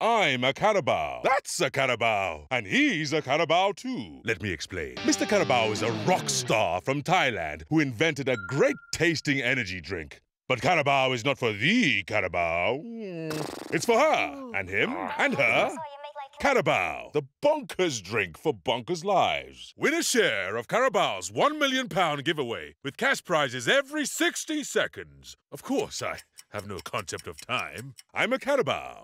I'm a Carabao. That's a Carabao. And he's a Carabao too. Let me explain. Mr. Carabao is a rock star from Thailand who invented a great tasting energy drink. But Carabao is not for the Carabao. It's for her and him and her. Carabao, the bonkers drink for bonkers lives. Win a share of Carabao's £1 million giveaway with cash prizes every 60 seconds. Of course, I have no concept of time. I'm a Carabao.